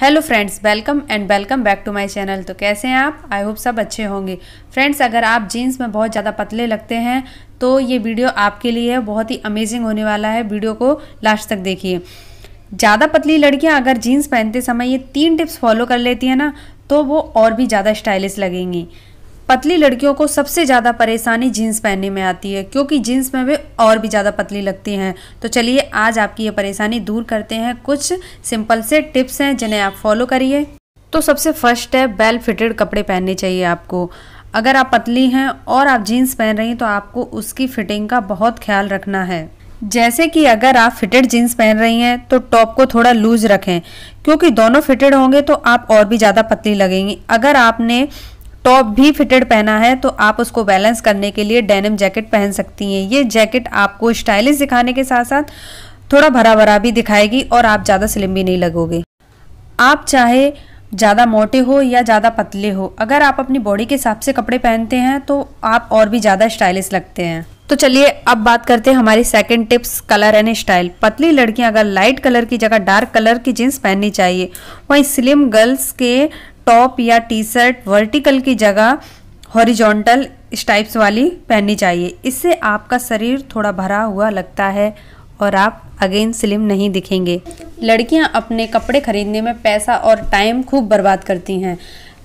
hello friends welcome and welcome back to my channel तो कैसे हैं आप आई होप सब अच्छे होंगे फ्रेंड्स अगर आप जीन्स में बहुत ज़्यादा पतले लगते हैं तो ये वीडियो आपके लिए बहुत ही अमेजिंग होने वाला है वीडियो को लास्ट तक देखिए ज़्यादा पतली लड़कियां अगर जीन्स पहनते समय ये तीन टिप्स फॉलो कर लेती हैं ना तो वो और भी ज़्यादा स्टाइलिश लगेंगी पतली लड़कियों को सबसे ज़्यादा परेशानी जीन्स पहनने में आती है क्योंकि जीन्स में वे और भी ज़्यादा पतली लगती हैं तो चलिए आज आपकी ये परेशानी दूर करते हैं कुछ सिंपल से टिप्स हैं जिन्हें आप फॉलो करिए तो सबसे फर्स्ट है बेल फिटेड कपड़े पहनने चाहिए आपको अगर आप पतली हैं और आप जीन्स पहन रही हैं तो आपको उसकी फिटिंग का बहुत ख्याल रखना है जैसे कि अगर आप फिटेड जीन्स पहन रही हैं तो टॉप को थोड़ा लूज रखें क्योंकि दोनों फिटेड होंगे तो आप और भी ज़्यादा पतली लगेंगी अगर आपने टॉप भी फिटेड पहना है तो आप उसको बैलेंस करने के लिए डेनिम जैकेट पहन सकती हैं ये जैकेट आपको स्टाइलिश दिखाने के साथ साथ थोड़ा भरा भरा भी दिखाएगी और आप ज़्यादा स्लिम भी नहीं लगोगे आप चाहे ज़्यादा मोटे हो या ज़्यादा पतले हो अगर आप अपनी बॉडी के हिसाब से कपड़े पहनते हैं तो आप और भी ज़्यादा स्टाइलिश लगते हैं तो चलिए अब बात करते हैं हमारी second tips colour and style पतली लड़कियां अगर लाइट कलर की जगह डार्क कलर की जीन्स पहननी चाहिए वहीं स्लिम गर्ल्स के टॉप या टी शर्ट वर्टिकल की जगह हॉरिजॉन्टल स्टाइप्स वाली पहननी चाहिए इससे आपका शरीर थोड़ा भरा हुआ लगता है और आप अगेन स्लिम नहीं दिखेंगे लड़कियां अपने कपड़े खरीदने में पैसा और टाइम खूब बर्बाद करती हैं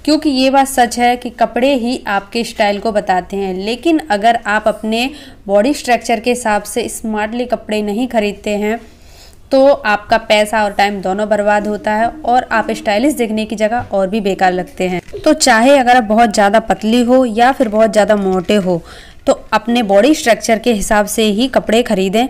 क्योंकि ये बात सच है कि कपड़े ही आपके स्टाइल को बताते हैं लेकिन अगर आप अपने बॉडी स्ट्रक्चर के हिसाब से स्मार्टली कपड़े नहीं खरीदते हैं तो आपका पैसा और टाइम दोनों बर्बाद होता है और आप स्टाइलिश देखने की जगह और भी बेकार लगते हैं तो चाहे अगर आप बहुत ज़्यादा पतली हो या फिर बहुत ज़्यादा मोटे हो तो अपने बॉडी स्ट्रक्चर के हिसाब से ही कपड़े खरीदें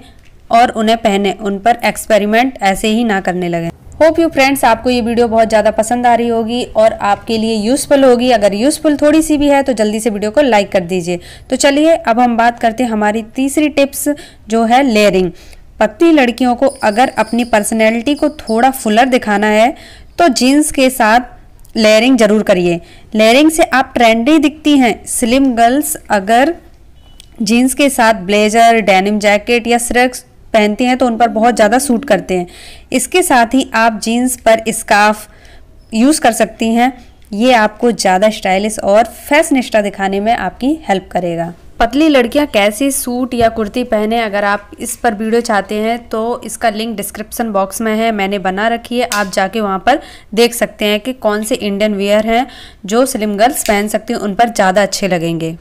और उन्हें पहने उन पर एक्सपेरिमेंट ऐसे ही ना करने लगें होप यू फ्रेंड्स आपको ये वीडियो बहुत ज़्यादा पसंद आ रही होगी और आपके लिए यूज़फुल होगी अगर यूज़फुल थोड़ी सी भी है तो जल्दी से वीडियो को लाइक कर दीजिए तो चलिए अब हम बात करते हैं हमारी तीसरी टिप्स जो है लेयरिंग पतली लड़कियों को अगर अपनी पर्सनैलिटी को थोड़ा फुलर दिखाना है तो जीन्स के साथ लेयरिंग जरूर करिए लेयरिंग से आप ट्रेंडी दिखती हैं स्लिम गर्ल्स अगर जीन्स के साथ ब्लेजर डेनिम जैकेट या सिर्क्स पहनती हैं तो उन पर बहुत ज़्यादा सूट करते हैं इसके साथ ही आप जीन्स पर स्काफ यूज़ कर सकती हैं ये आपको ज़्यादा स्टाइलिश और फैशनिस्टा दिखाने में आपकी हेल्प करेगा पतली लड़कियां कैसी सूट या कुर्ती पहने अगर आप इस पर वीडियो चाहते हैं तो इसका लिंक डिस्क्रिप्शन बॉक्स में है मैंने बना रखी है आप जाके वहाँ पर देख सकते हैं कि कौन से इंडियन वेयर हैं जो स्लिम गर्ल्स पहन सकती हैं उन पर ज़्यादा अच्छे लगेंगे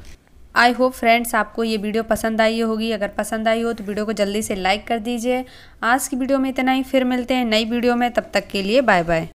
आई होप फ्रेंड्स आपको ये वीडियो पसंद आई होगी अगर पसंद आई हो तो वीडियो को जल्दी से लाइक कर दीजिए आज की वीडियो में इतना ही फिर मिलते हैं नई वीडियो में तब तक के लिए बाय बाय